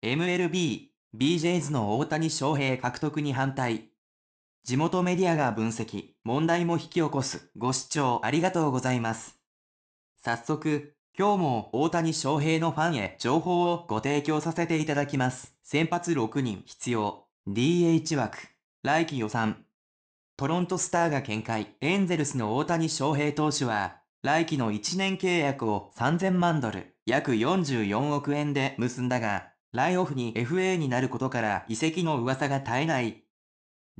MLB、BJs の大谷翔平獲得に反対。地元メディアが分析、問題も引き起こす。ご視聴ありがとうございます。早速、今日も大谷翔平のファンへ情報をご提供させていただきます。先発6人必要。DH 枠。来季予算。トロントスターが見解。エンゼルスの大谷翔平投手は、来季の1年契約を3000万ドル、約44億円で結んだが、ライオフに FA になることから遺跡の噂が絶えない。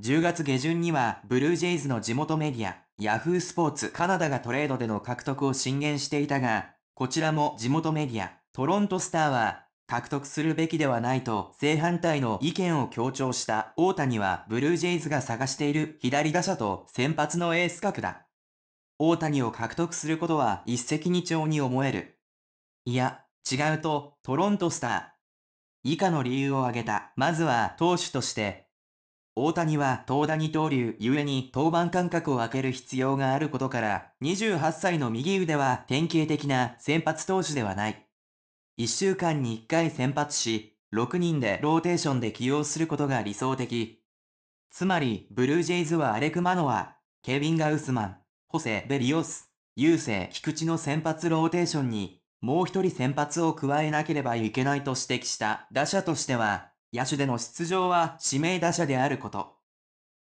10月下旬には、ブルージェイズの地元メディア、ヤフースポーツカナダがトレードでの獲得を進言していたが、こちらも地元メディア、トロントスターは、獲得するべきではないと正反対の意見を強調した大谷はブルージェイズが探している左打者と先発のエース格だ。大谷を獲得することは一石二鳥に思える。いや、違うとトロントスター、以下の理由を挙げた。まずは投手として、大谷は投打二刀流ゆえに登板間隔を空ける必要があることから、28歳の右腕は典型的な先発投手ではない。1週間に1回先発し、6人でローテーションで起用することが理想的。つまり、ブルージェイズはアレク・マノア、ケビン・ガウスマン、ホセ・ベリオス、ユセ・勢・菊池の先発ローテーションにもう一人先発を加えなければいけないと指摘した打者としては、野手での出場は指名打者であること。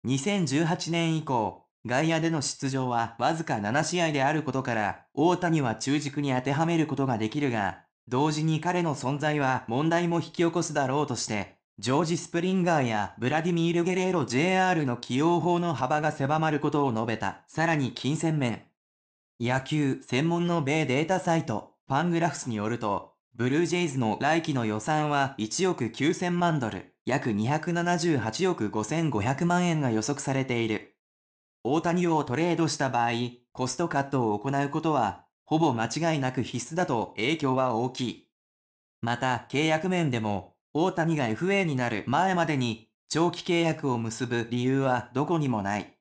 2018年以降、外野での出場はわずか7試合であることから、大谷は中軸に当てはめることができるが、同時に彼の存在は問題も引き起こすだろうとして、ジョージ・スプリンガーやブラディミール・ゲレーロ JR の起用法の幅が狭まることを述べた。さらに金銭面。野球専門の米データサイト、ファングラフスによると、ブルージェイズの来期の予算は1億9000万ドル、約278億5500万円が予測されている。大谷をトレードした場合、コストカットを行うことは、ほぼ間違いなく必須だと影響は大きい。また、契約面でも、大谷が FA になる前までに長期契約を結ぶ理由はどこにもない。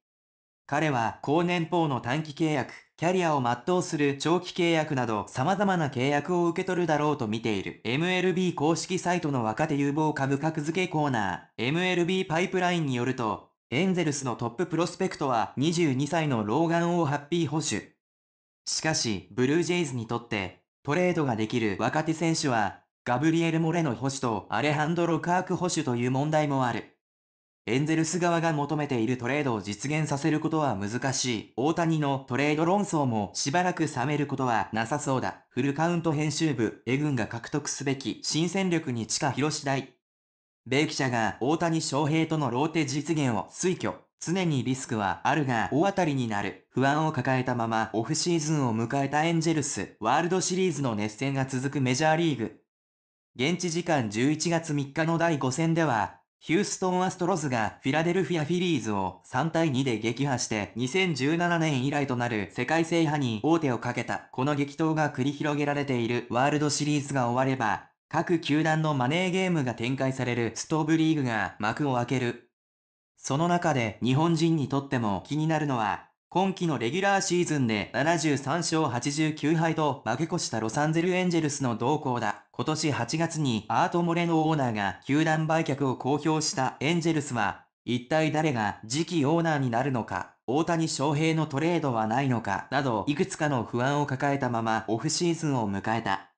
彼は高年俸の短期契約、キャリアを全うする長期契約など様々な契約を受け取るだろうと見ている MLB 公式サイトの若手有望株格付けコーナー MLB パイプラインによるとエンゼルスのトッププロスペクトは22歳のローガン・オー・ハッピー保守。しかし、ブルージェイズにとってトレードができる若手選手はガブリエル・モレノ保守とアレハンドロ・カーク保守という問題もある。エンゼルス側が求めているトレードを実現させることは難しい。大谷のトレード論争もしばらく冷めることはなさそうだ。フルカウント編集部、エグンが獲得すべき新戦力に地下広次第。米記者が大谷翔平とのローテ実現を推挙。常にリスクはあるが大当たりになる。不安を抱えたままオフシーズンを迎えたエンジェルス、ワールドシリーズの熱戦が続くメジャーリーグ。現地時間11月3日の第5戦では、ヒューストン・アストロズがフィラデルフィア・フィリーズを3対2で撃破して2017年以来となる世界制覇に王手をかけたこの激闘が繰り広げられているワールドシリーズが終われば各球団のマネーゲームが展開されるストーブリーグが幕を開ける。その中で日本人にとっても気になるのは今季のレギュラーシーズンで73勝89敗と負け越したロサンゼルエンジェルスの動向だ。今年8月にアート・モレのオーナーが球団売却を公表したエンジェルスは、一体誰が次期オーナーになるのか、大谷翔平のトレードはないのか、などいくつかの不安を抱えたままオフシーズンを迎えた。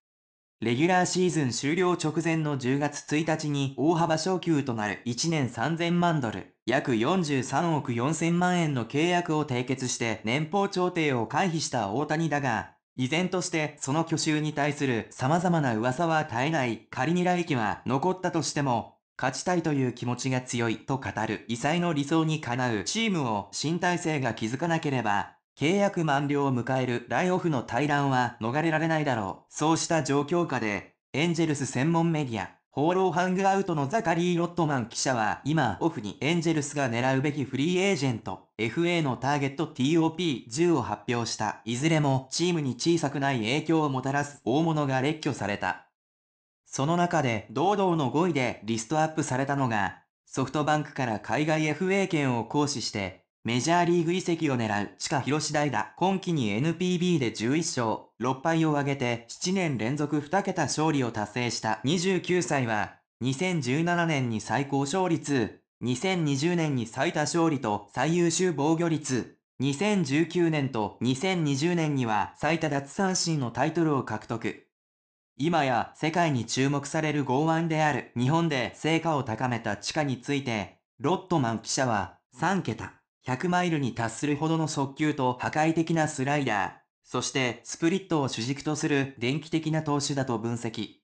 レギュラーシーズン終了直前の10月1日に大幅昇給となる1年3000万ドル、約43億4000万円の契約を締結して年俸調停を回避した大谷だが、依然としてその去就に対する様々な噂は絶えない仮に来期は残ったとしても、勝ちたいという気持ちが強いと語る異彩の理想にかなうチームを新体制が築かなければ契約満了を迎えるライオフの対談は逃れられないだろう。そうした状況下で、エンジェルス専門メディア、ホーローハングアウトのザカリー・ロットマン記者は今オフにエンジェルスが狙うべきフリーエージェント FA のターゲット TOP10 を発表したいずれもチームに小さくない影響をもたらす大物が列挙されたその中で堂々の5位でリストアップされたのがソフトバンクから海外 FA 権を行使してメジャーリーグ移籍を狙う地下広志大打、今季に NPB で11勝、6敗を挙げて7年連続2桁勝利を達成した29歳は、2017年に最高勝率、2020年に最多勝利と最優秀防御率、2019年と2020年には最多奪三振のタイトルを獲得。今や世界に注目される剛腕である日本で成果を高めた地下について、ロットマン記者は3桁。100マイルに達するほどの速球と破壊的なスライダー、そしてスプリットを主軸とする電気的な投手だと分析。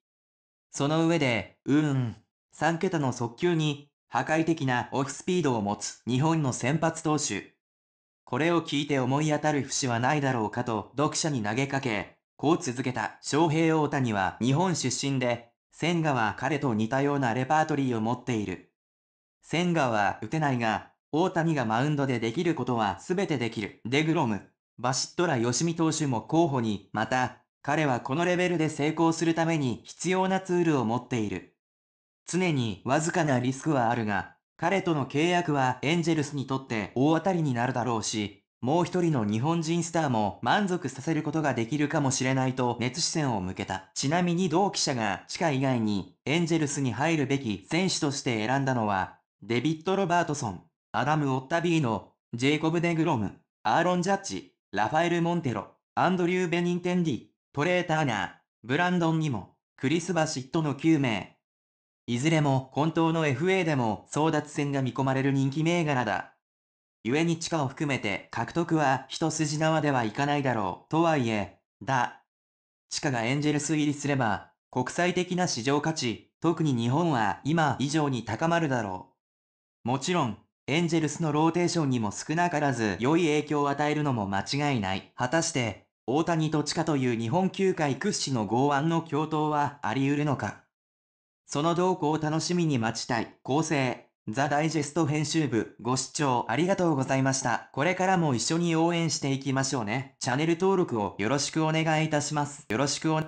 その上で、うーん、3桁の速球に破壊的なオフスピードを持つ日本の先発投手。これを聞いて思い当たる節はないだろうかと読者に投げかけ、こう続けた翔平大谷は日本出身で、千賀は彼と似たようなレパートリーを持っている。千賀は打てないが、大谷がマウンドでできることは全てできる。デグロム、バシットラ・ヨシミ投手も候補に、また、彼はこのレベルで成功するために必要なツールを持っている。常にわずかなリスクはあるが、彼との契約はエンジェルスにとって大当たりになるだろうし、もう一人の日本人スターも満足させることができるかもしれないと熱視線を向けた。ちなみに同記者が地下以外にエンジェルスに入るべき選手として選んだのは、デビッド・ロバートソン。アダム・オッタビーノ、ジェイコブ・デグロム、アーロン・ジャッジ、ラファエル・モンテロ、アンドリュー・ベニンテンディ、トレー・ターナー、ブランドン・にも、クリス・バシットの9名。いずれも本当の FA でも争奪戦が見込まれる人気銘柄だ。故に地下を含めて獲得は一筋縄ではいかないだろう、とはいえ、だ。地下がエンジェルス入りすれば、国際的な市場価値、特に日本は今以上に高まるだろう。もちろん、エンジェルスのローテーションにも少なからず良い影響を与えるのも間違いない。果たして、大谷と地下という日本球界屈指の剛腕の共闘はあり得るのか。その動向を楽しみに待ちたい。構成。ザ・ダイジェスト編集部、ご視聴ありがとうございました。これからも一緒に応援していきましょうね。チャンネル登録をよろしくお願いいたします。よろしくお、